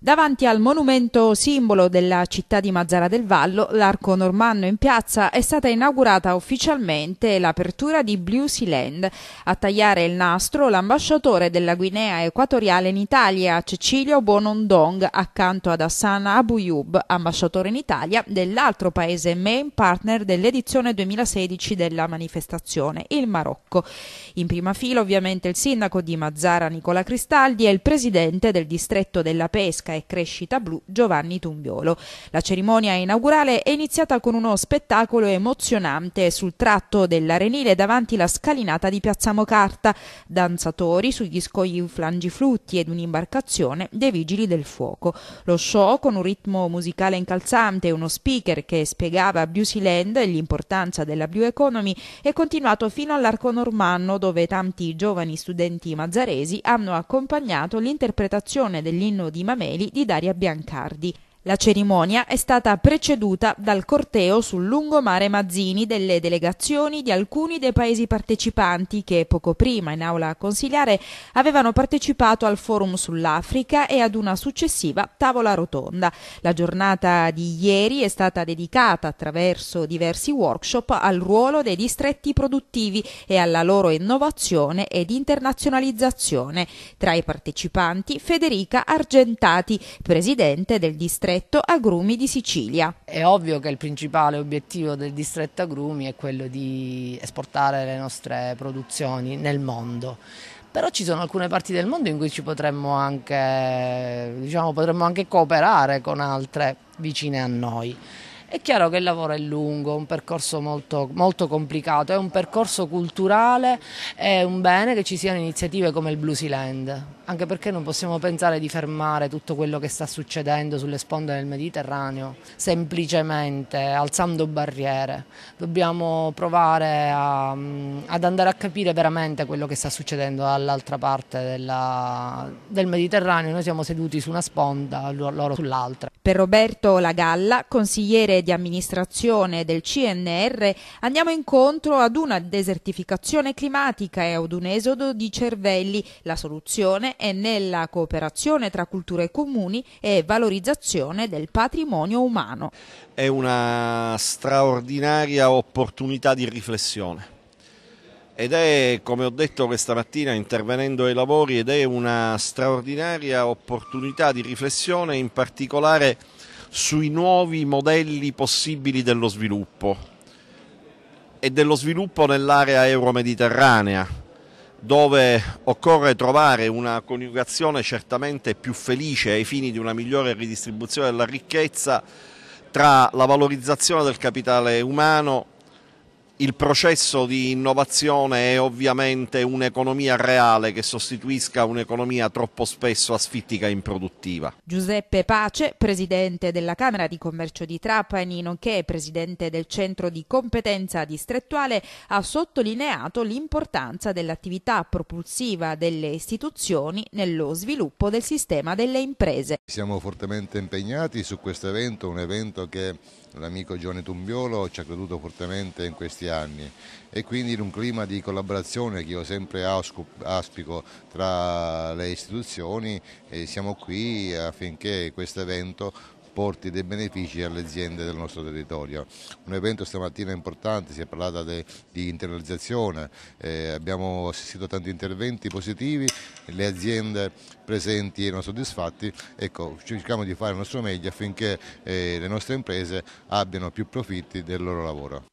Davanti al monumento simbolo della città di Mazzara del Vallo, l'arco normanno in piazza, è stata inaugurata ufficialmente l'apertura di Blue Sea Land. A tagliare il nastro l'ambasciatore della Guinea Equatoriale in Italia, Cecilio Bonondong, accanto ad Hassan Abouyub, ambasciatore in Italia dell'altro paese main partner dell'edizione 2016 della manifestazione, il Marocco. In prima fila ovviamente il sindaco di Mazzara Nicola Cristaldi e il presidente del distretto della pesca pesca e crescita blu Giovanni Tumbiolo. La cerimonia inaugurale è iniziata con uno spettacolo emozionante sul tratto dell'Arenile davanti la scalinata di Piazza Mocarta, danzatori sugli scogli flangiflutti ed un'imbarcazione dei vigili del fuoco. Lo show con un ritmo musicale incalzante e uno speaker che spiegava a Buseyland l'importanza della Blue Economy è continuato fino all'Arco Normanno dove tanti giovani studenti mazzaresi hanno accompagnato l'interpretazione dell'inno di Mameli Meli di Daria Biancardi la cerimonia è stata preceduta dal corteo sul lungomare Mazzini delle delegazioni di alcuni dei paesi partecipanti che poco prima in aula consigliare avevano partecipato al forum sull'Africa e ad una successiva tavola rotonda. La giornata di ieri è stata dedicata attraverso diversi workshop al ruolo dei distretti produttivi e alla loro innovazione ed internazionalizzazione. Tra i partecipanti Federica Argentati, presidente del distretto distretto agrumi di Sicilia. È ovvio che il principale obiettivo del distretto agrumi è quello di esportare le nostre produzioni nel mondo però ci sono alcune parti del mondo in cui ci potremmo anche, diciamo, potremmo anche cooperare con altre vicine a noi. È chiaro che il lavoro è lungo, un percorso molto, molto complicato, è un percorso culturale, è un bene che ci siano iniziative come il Bluesiland, anche perché non possiamo pensare di fermare tutto quello che sta succedendo sulle sponde del Mediterraneo, semplicemente alzando barriere. Dobbiamo provare a, mm, ad andare a capire veramente quello che sta succedendo dall'altra parte della, del Mediterraneo, noi siamo seduti su una sponda, loro sull'altra. Per Roberto La Galla, consigliere di amministrazione del CNR, andiamo incontro ad una desertificazione climatica e ad un esodo di cervelli. La soluzione è nella cooperazione tra culture comuni e valorizzazione del patrimonio umano. È una straordinaria opportunità di riflessione ed è, come ho detto questa mattina intervenendo ai lavori, ed è una straordinaria opportunità di riflessione in particolare sui nuovi modelli possibili dello sviluppo e dello sviluppo nell'area euro-mediterranea dove occorre trovare una coniugazione certamente più felice ai fini di una migliore ridistribuzione della ricchezza tra la valorizzazione del capitale umano il processo di innovazione è ovviamente un'economia reale che sostituisca un'economia troppo spesso asfittica e improduttiva. Giuseppe Pace, presidente della Camera di Commercio di Trapani, nonché presidente del Centro di Competenza Distrettuale, ha sottolineato l'importanza dell'attività propulsiva delle istituzioni nello sviluppo del sistema delle imprese. Siamo fortemente impegnati su questo evento, un evento che l'amico Giovanni Tumbiolo ci ha creduto fortemente in questi anni anni e quindi in un clima di collaborazione che io sempre auspico tra le istituzioni siamo qui affinché questo evento porti dei benefici alle aziende del nostro territorio. Un evento stamattina importante, si è parlato de, di internalizzazione, eh, abbiamo assistito a tanti interventi positivi, le aziende presenti erano soddisfatte, ecco, cerchiamo di fare il nostro meglio affinché eh, le nostre imprese abbiano più profitti del loro lavoro.